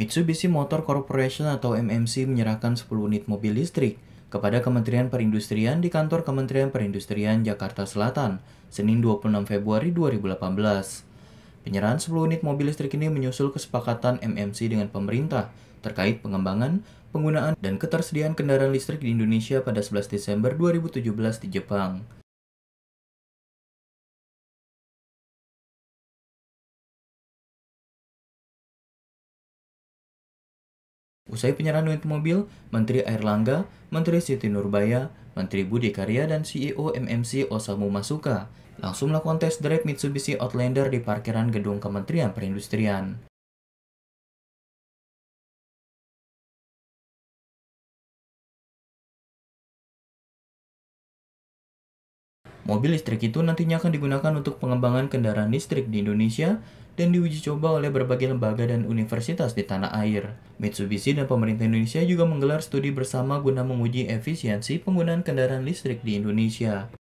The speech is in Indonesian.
Mitsubishi Motor Corporation atau MMC menyerahkan 10 unit mobil listrik kepada Kementerian Perindustrian di kantor Kementerian Perindustrian Jakarta Selatan, Senin 26 Februari 2018. Penyerahan 10 unit mobil listrik ini menyusul kesepakatan MMC dengan pemerintah terkait pengembangan, penggunaan, dan ketersediaan kendaraan listrik di Indonesia pada 11 Desember 2017 di Jepang. Usai penyerahan unit mobil, Menteri Airlangga, Menteri Siti Nurbaya, Menteri Budi Karya dan CEO MMC Osamu Masuka langsung melakukan tes drive Mitsubishi Outlander di parkiran gedung Kementerian Perindustrian. Mobil listrik itu nantinya akan digunakan untuk pengembangan kendaraan listrik di Indonesia dan diuji coba oleh berbagai lembaga dan universitas di tanah air. Mitsubishi dan pemerintah Indonesia juga menggelar studi bersama guna menguji efisiensi penggunaan kendaraan listrik di Indonesia.